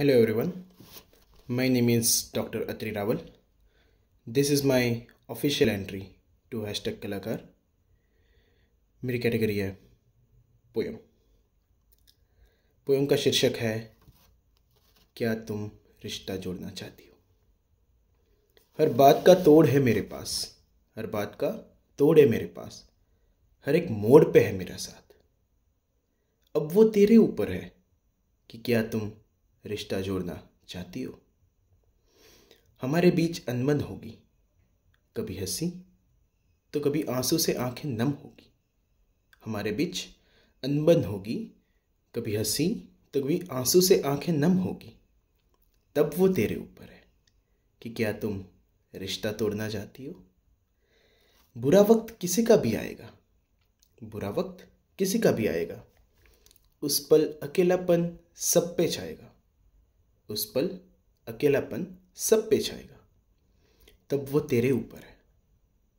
hello everyone, my name is doctor Atri Rawal this is my official entry to hashtag Kalakar मेरी category है poem poem का शीर्षक है क्या तुम रिश्ता जोड़ना चाहती हो हर बात का तोड़ है मेरे पास हर बात का तोड़ है मेरे पास हर एक मोड़ पे है मेरा साथ अब वो तेरे ऊपर है कि क्या तुम रिश्ता जोड़ना चाहती हो हमारे बीच अनबन होगी कभी हंसी तो कभी आंसू से आंखें नम होगी हमारे बीच अनबन होगी कभी हंसी तो कभी आंसू से आंखें नम होगी तब वो तेरे ऊपर है कि क्या तुम रिश्ता तोड़ना चाहती हो बुरा वक्त किसी का भी आएगा बुरा वक्त किसी का भी आएगा उस पल अकेलापन सब पे छाएगा उस पल अकेलापन सब पे छाएगा तब वो तेरे ऊपर है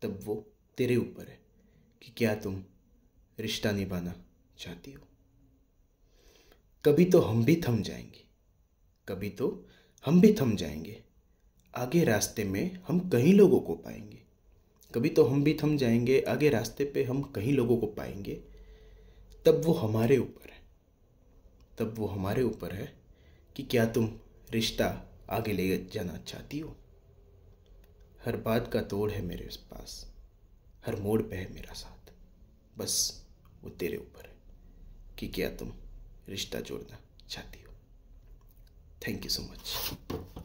तब वो तेरे ऊपर है कि क्या तुम रिश्ता निभाना चाहती हो कभी तो हम भी थम जाएंगे कभी तो हम भी थम जाएंगे आगे रास्ते में हम कई लोगों को पाएंगे कभी तो हम भी थम जाएंगे आगे रास्ते पे हम कई लोगों को पाएंगे तब वो हमारे ऊपर है तब वो हमारे ऊपर है कि क्या तुम रिश्ता आगे ले जाना चाहती हो हर बात का तोड़ है मेरे पास हर मोड़ पे है मेरा साथ बस वो तेरे ऊपर है कि क्या तुम रिश्ता जोड़ना चाहती हो थैंक यू सो मच